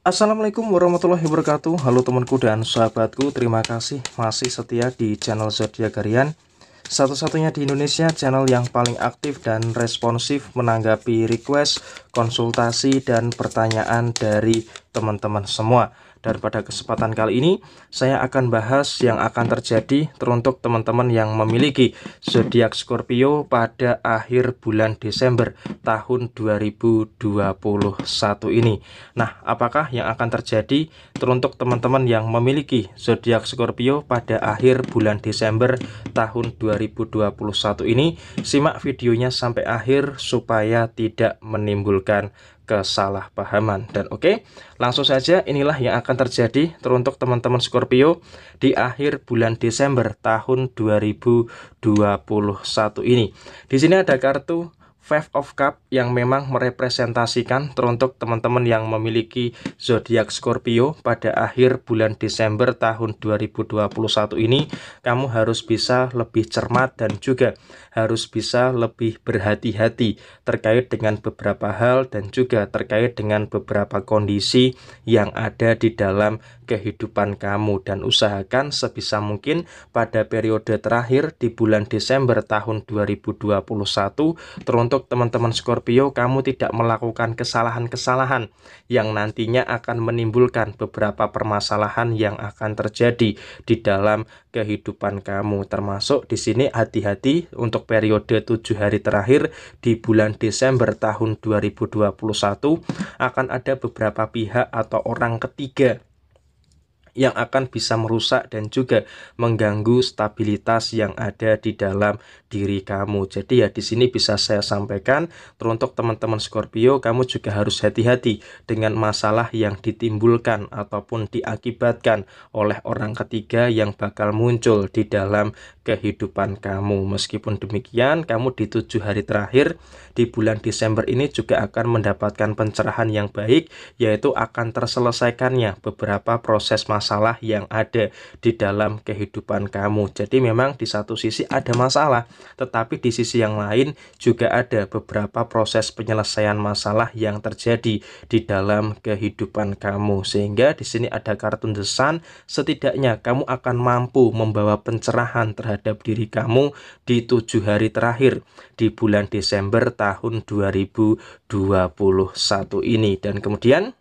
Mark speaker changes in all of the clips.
Speaker 1: Assalamualaikum warahmatullahi wabarakatuh Halo temanku dan sahabatku Terima kasih masih setia di channel Zodiac Harian Satu-satunya di Indonesia channel yang paling aktif dan responsif Menanggapi request, konsultasi, dan pertanyaan dari teman-teman semua dan pada kesempatan kali ini saya akan bahas yang akan terjadi teruntuk teman-teman yang memiliki zodiak Scorpio pada akhir bulan Desember tahun 2021 ini. Nah, apakah yang akan terjadi teruntuk teman-teman yang memiliki zodiak Scorpio pada akhir bulan Desember tahun 2021 ini? Simak videonya sampai akhir supaya tidak menimbulkan kesalahpahaman dan oke okay, langsung saja inilah yang akan terjadi teruntuk teman-teman Scorpio di akhir bulan Desember tahun 2021 ini di sini ada kartu Five of Cup yang memang merepresentasikan teruntuk teman-teman yang memiliki zodiak Scorpio pada akhir bulan Desember tahun 2021 ini kamu harus bisa lebih cermat dan juga harus bisa lebih berhati-hati terkait dengan beberapa hal dan juga terkait dengan beberapa kondisi yang ada di dalam kehidupan kamu dan usahakan sebisa mungkin pada periode terakhir di bulan Desember tahun 2021 teruntuk teman-teman Scorpio kamu tidak melakukan kesalahan-kesalahan yang nantinya akan menimbulkan beberapa permasalahan yang akan terjadi di dalam kehidupan kamu termasuk di sini hati-hati untuk periode tujuh hari terakhir di bulan Desember tahun 2021 akan ada beberapa pihak atau orang ketiga yang akan bisa merusak dan juga mengganggu stabilitas yang ada di dalam diri kamu. Jadi ya di sini bisa saya sampaikan teruntuk teman-teman Scorpio kamu juga harus hati-hati dengan masalah yang ditimbulkan ataupun diakibatkan oleh orang ketiga yang bakal muncul di dalam kehidupan kamu. Meskipun demikian, kamu di tujuh hari terakhir di bulan Desember ini juga akan mendapatkan pencerahan yang baik, yaitu akan terselesaikannya beberapa proses masalah masalah yang ada di dalam kehidupan kamu. Jadi memang di satu sisi ada masalah, tetapi di sisi yang lain juga ada beberapa proses penyelesaian masalah yang terjadi di dalam kehidupan kamu. Sehingga di sini ada kartun desan, setidaknya kamu akan mampu membawa pencerahan terhadap diri kamu di tujuh hari terakhir di bulan Desember tahun 2021 ini. Dan kemudian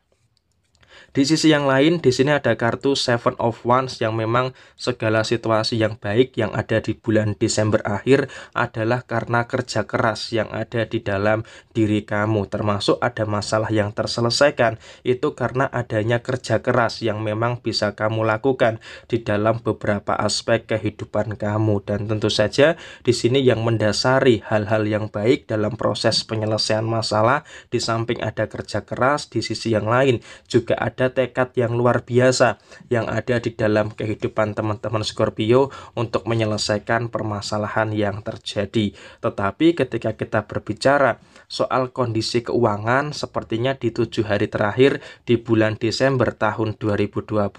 Speaker 1: di sisi yang lain, di sini ada kartu Seven of Wands yang memang segala situasi yang baik yang ada di bulan Desember akhir adalah karena kerja keras yang ada di dalam diri kamu. Termasuk ada masalah yang terselesaikan. Itu karena adanya kerja keras yang memang bisa kamu lakukan di dalam beberapa aspek kehidupan kamu. Dan tentu saja di sini yang mendasari hal-hal yang baik dalam proses penyelesaian masalah di samping ada kerja keras di sisi yang lain juga ada ada tekad yang luar biasa yang ada di dalam kehidupan teman-teman Scorpio untuk menyelesaikan permasalahan yang terjadi. Tetapi ketika kita berbicara soal kondisi keuangan sepertinya di tujuh hari terakhir di bulan Desember tahun 2021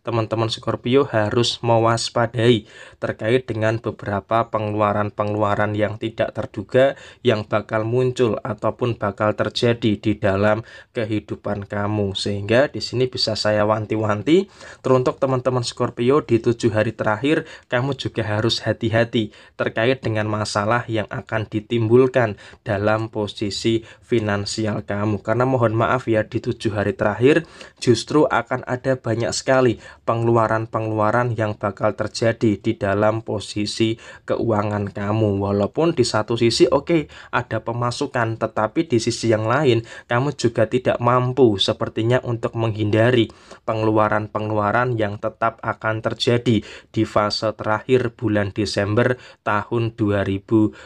Speaker 1: teman-teman Scorpio harus mewaspadai terkait dengan beberapa pengeluaran-pengeluaran yang tidak terduga yang bakal muncul ataupun bakal terjadi di dalam kehidupan kamu sehingga di sini bisa saya wanti-wanti teruntuk teman-teman Scorpio di tujuh hari terakhir kamu juga harus hati-hati terkait dengan masalah yang akan ditimbulkan dalam dalam posisi finansial kamu karena mohon maaf ya di tujuh hari terakhir justru akan ada banyak sekali pengeluaran-pengeluaran yang bakal terjadi di dalam posisi keuangan kamu walaupun di satu sisi oke okay, ada pemasukan tetapi di sisi yang lain kamu juga tidak mampu sepertinya untuk menghindari pengeluaran-pengeluaran yang tetap akan terjadi di fase terakhir bulan Desember tahun 2021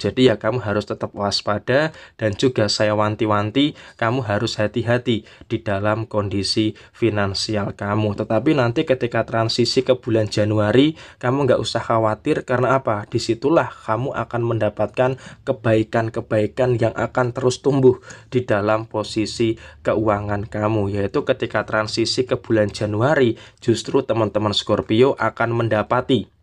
Speaker 1: jadi ya kamu harus tetap waspada dan juga saya wanti-wanti kamu harus hati-hati di dalam kondisi finansial kamu. Tetapi nanti ketika transisi ke bulan Januari, kamu nggak usah khawatir karena apa? Disitulah kamu akan mendapatkan kebaikan-kebaikan yang akan terus tumbuh di dalam posisi keuangan kamu, yaitu ketika transisi ke bulan Januari, justru teman-teman Scorpio akan mendapati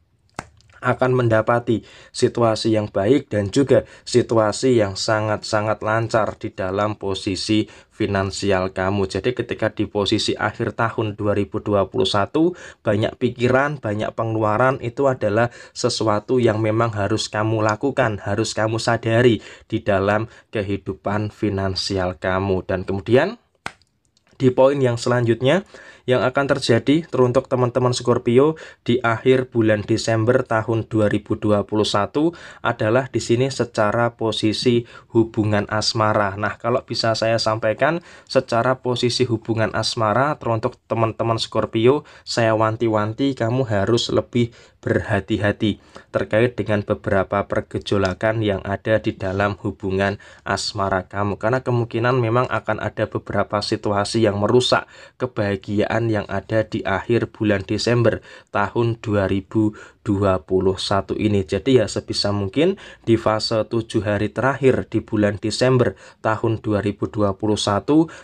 Speaker 1: akan mendapati situasi yang baik dan juga situasi yang sangat-sangat lancar di dalam posisi finansial kamu. Jadi ketika di posisi akhir tahun 2021 banyak pikiran, banyak pengeluaran itu adalah sesuatu yang memang harus kamu lakukan, harus kamu sadari di dalam kehidupan finansial kamu dan kemudian di poin yang selanjutnya yang akan terjadi teruntuk teman-teman Scorpio di akhir bulan Desember tahun 2021 adalah di sini secara posisi hubungan asmara. Nah, kalau bisa saya sampaikan secara posisi hubungan asmara teruntuk teman-teman Scorpio, saya wanti-wanti kamu harus lebih berhati-hati terkait dengan beberapa pergejolakan yang ada di dalam hubungan asmara kamu karena kemungkinan memang akan ada beberapa situasi yang merusak kebahagiaan yang ada di akhir bulan Desember tahun 2021 ini jadi ya sebisa mungkin di fase 7 hari terakhir di bulan Desember tahun 2021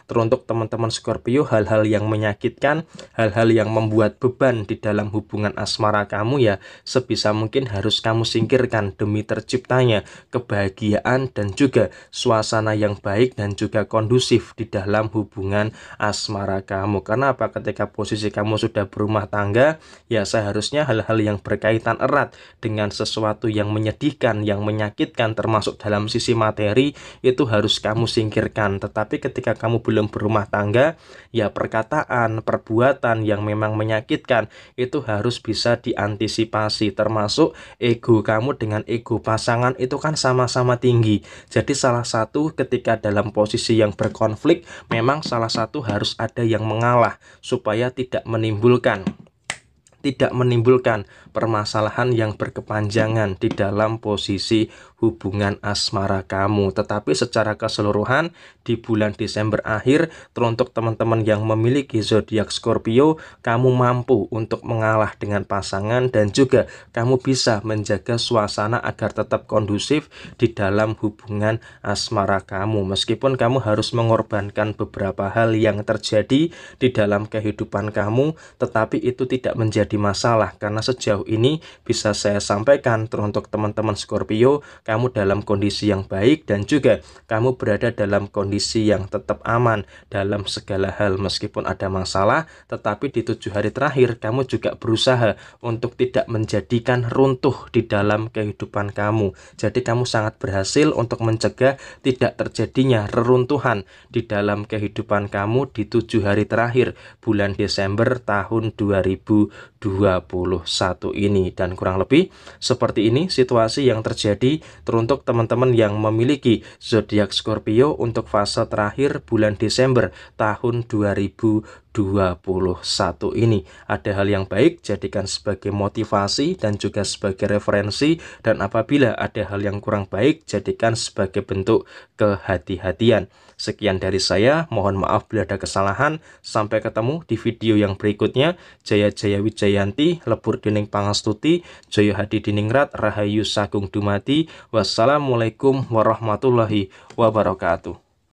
Speaker 1: teruntuk teman-teman Scorpio hal-hal yang menyakitkan hal-hal yang membuat beban di dalam hubungan asmara kamu ya sebisa mungkin harus kamu singkirkan demi terciptanya kebahagiaan dan juga suasana yang baik dan juga kondusif di dalam hubungan asmara kamu. Karena apa? Ketika posisi kamu sudah berumah tangga, ya seharusnya hal-hal yang berkaitan erat dengan sesuatu yang menyedihkan, yang menyakitkan termasuk dalam sisi materi itu harus kamu singkirkan. Tetapi ketika kamu belum berumah tangga, ya perkataan, perbuatan yang memang menyakitkan itu harus bisa diantisipasi partisipasi termasuk ego kamu dengan ego pasangan itu kan sama-sama tinggi jadi salah satu ketika dalam posisi yang berkonflik memang salah satu harus ada yang mengalah supaya tidak menimbulkan tidak menimbulkan permasalahan yang berkepanjangan di dalam posisi hubungan asmara kamu. Tetapi secara keseluruhan di bulan Desember akhir, teruntuk teman-teman yang memiliki zodiak Scorpio, kamu mampu untuk mengalah dengan pasangan dan juga kamu bisa menjaga suasana agar tetap kondusif di dalam hubungan asmara kamu. Meskipun kamu harus mengorbankan beberapa hal yang terjadi di dalam kehidupan kamu, tetapi itu tidak menjadi menjadi masalah karena sejauh ini bisa saya sampaikan teruntuk teman-teman Scorpio kamu dalam kondisi yang baik dan juga kamu berada dalam kondisi yang tetap aman dalam segala hal meskipun ada masalah tetapi di tujuh hari terakhir kamu juga berusaha untuk tidak menjadikan runtuh di dalam kehidupan kamu jadi kamu sangat berhasil untuk mencegah tidak terjadinya reruntuhan di dalam kehidupan kamu di tujuh hari terakhir bulan Desember tahun 2020 21 ini dan kurang lebih seperti ini situasi yang terjadi teruntuk teman-teman yang memiliki zodiak Scorpio untuk fase terakhir bulan Desember tahun 2021 2021 ini. Ada hal yang baik, jadikan sebagai motivasi dan juga sebagai referensi. Dan apabila ada hal yang kurang baik, jadikan sebagai bentuk kehati-hatian. Sekian dari saya, mohon maaf bila ada kesalahan. Sampai ketemu di video yang berikutnya. Jaya Jaya Wijayanti, Lebur Dining Pangastuti, Joyo Hadi Diningrat, Rahayu Sagung Dumati. Wassalamualaikum warahmatullahi wabarakatuh.